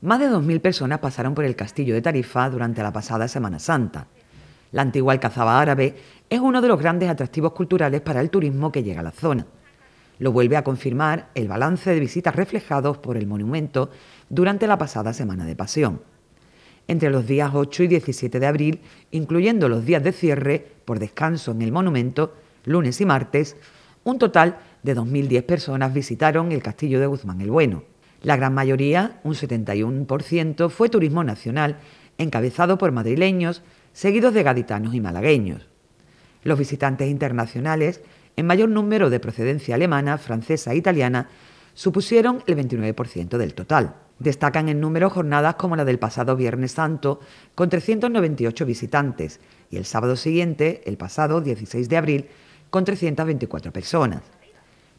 Más de 2.000 personas pasaron por el castillo de Tarifa durante la pasada Semana Santa. La antigua Alcazaba árabe es uno de los grandes atractivos culturales para el turismo que llega a la zona. Lo vuelve a confirmar el balance de visitas reflejados por el monumento durante la pasada Semana de Pasión. Entre los días 8 y 17 de abril, incluyendo los días de cierre por descanso en el monumento, lunes y martes, un total de 2.010 personas visitaron el castillo de Guzmán el Bueno. La gran mayoría, un 71%, fue turismo nacional, encabezado por madrileños, seguidos de gaditanos y malagueños. Los visitantes internacionales, en mayor número de procedencia alemana, francesa e italiana, supusieron el 29% del total. Destacan en número jornadas como la del pasado Viernes Santo, con 398 visitantes, y el sábado siguiente, el pasado 16 de abril, con 324 personas.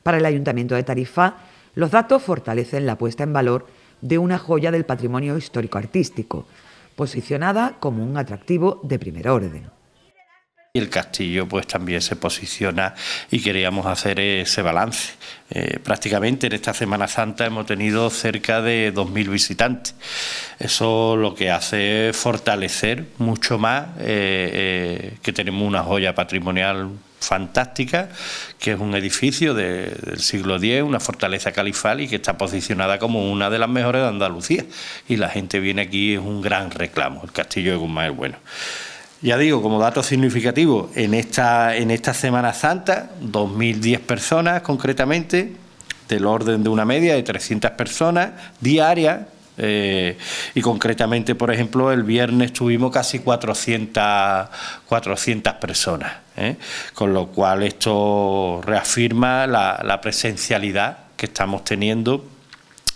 Para el Ayuntamiento de Tarifa, los datos fortalecen la puesta en valor de una joya del patrimonio histórico-artístico, posicionada como un atractivo de primer orden. El castillo pues también se posiciona y queríamos hacer ese balance. Eh, prácticamente en esta Semana Santa hemos tenido cerca de 2.000 visitantes. Eso lo que hace es fortalecer mucho más eh, eh, que tenemos una joya patrimonial fantástica, que es un edificio del siglo X, una fortaleza califal y que está posicionada como una de las mejores de Andalucía. Y la gente viene aquí, es un gran reclamo, el castillo de Guzmán es Bueno. Ya digo, como dato significativo, en esta, en esta Semana Santa, 2.010 personas concretamente, del orden de una media de 300 personas diarias eh, y concretamente, por ejemplo, el viernes tuvimos casi 400, 400 personas, ¿eh? con lo cual esto reafirma la, presencialidad que estamos teniendo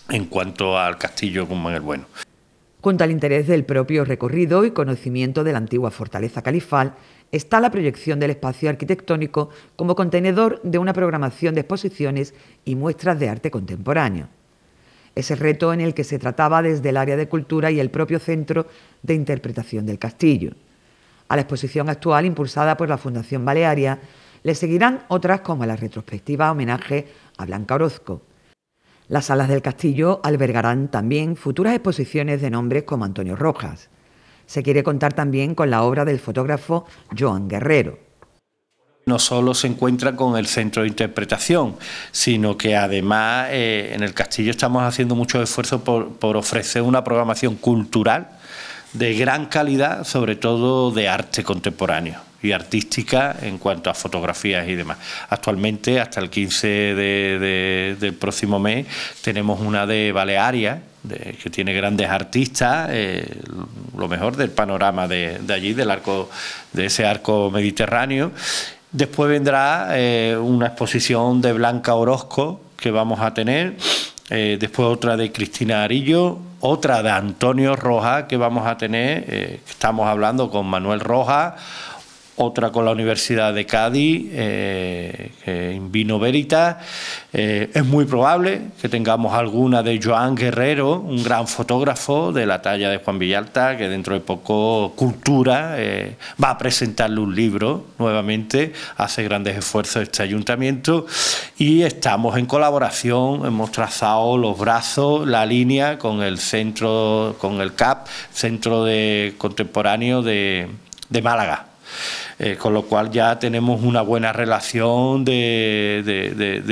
en cuanto al castillo en el Bueno. Con al interés del propio recorrido y conocimiento de la antigua fortaleza califal, está la proyección del espacio arquitectónico como contenedor de una programación de exposiciones y muestras de arte contemporáneo ese reto en el que se trataba desde el área de cultura y el propio centro de interpretación del castillo. A la exposición actual impulsada por la Fundación Balearia le seguirán otras como la retrospectiva homenaje a Blanca Orozco. Las salas del castillo albergarán también futuras exposiciones de nombres como Antonio Rojas. Se quiere contar también con la obra del fotógrafo Joan Guerrero no solo se encuentra con el centro de interpretación, sino que además eh, en el castillo estamos haciendo mucho esfuerzo por, ofrecer una programación cultural de gran calidad, sobre todo de arte contemporáneo y artística en cuanto a fotografías y demás. Actualmente, hasta el 15 de, del próximo mes, tenemos una de Balearia, que tiene grandes artistas, eh, lo mejor del panorama de, de allí, del arco, de ese arco mediterráneo Después vendrá eh, una exposición de Blanca Orozco que vamos a tener, eh, después otra de Cristina Arillo, otra de Antonio Roja que vamos a tener, eh, estamos hablando con Manuel Roja, otra con la Universidad de Cádiz, eh, que en Vino verita, eh, es muy probable que tengamos alguna de Joan Guerrero, un gran fotógrafo de la talla de Juan Villalta, que dentro de poco Cultura eh, va a presentarle un libro nuevamente, hace grandes esfuerzos este ayuntamiento y estamos en colaboración, hemos trazado los brazos, la línea con el centro, con el CAP, Centro de Contemporáneo de Málaga. Eh, con lo cual ya tenemos una buena relación de,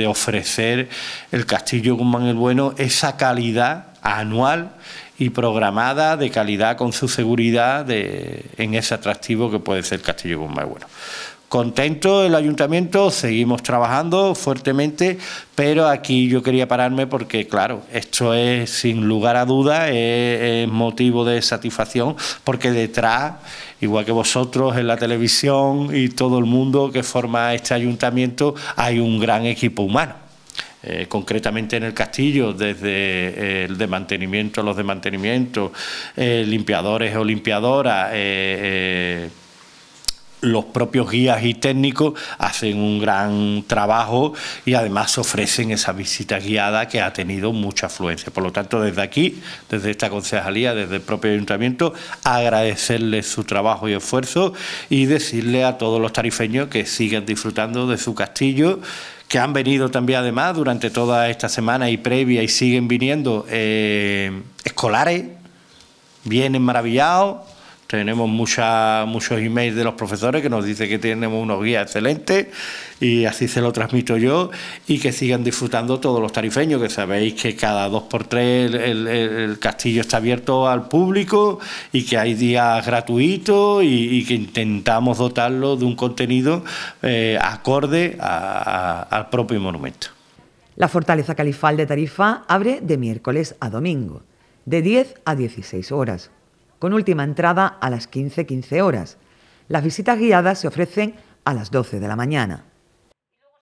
ofrecer el Castillo Guzmán el Bueno esa calidad anual y programada de calidad con su seguridad en ese atractivo que puede ser el Castillo Guzmán el Bueno contento el ayuntamiento, seguimos trabajando fuertemente, pero aquí yo quería pararme porque, claro, esto es sin lugar a duda, es, motivo de satisfacción, porque detrás, igual que vosotros en la televisión y todo el mundo que forma este ayuntamiento, hay un gran equipo humano. Eh, concretamente en el castillo, desde eh, el de mantenimiento, los de mantenimiento, eh, limpiadores o limpiadoras, los propios guías y técnicos hacen un gran trabajo y además ofrecen esa visita guiada que ha tenido mucha afluencia. Por lo tanto, desde aquí, desde esta concejalía, desde el propio ayuntamiento, agradecerles su trabajo y esfuerzo y decirle a todos los tarifeños que sigan disfrutando de su castillo que han venido también además durante toda esta semana y previa y siguen viniendo eh, escolares, vienen maravillados, tenemos muchos emails de los profesores que nos dice que tenemos unos guías excelentes y así se lo transmito yo y que sigan disfrutando todos los tarifeños, que sabéis que cada dos por tres el, castillo está abierto al público y que hay días gratuitos y, que intentamos dotarlo de un contenido eh, acorde al propio monumento. La Fortaleza Califal de Tarifa abre de miércoles a domingo, de 10 a 16 horas con última entrada a las 15.15 horas. Las visitas guiadas se ofrecen a las 12 de la mañana.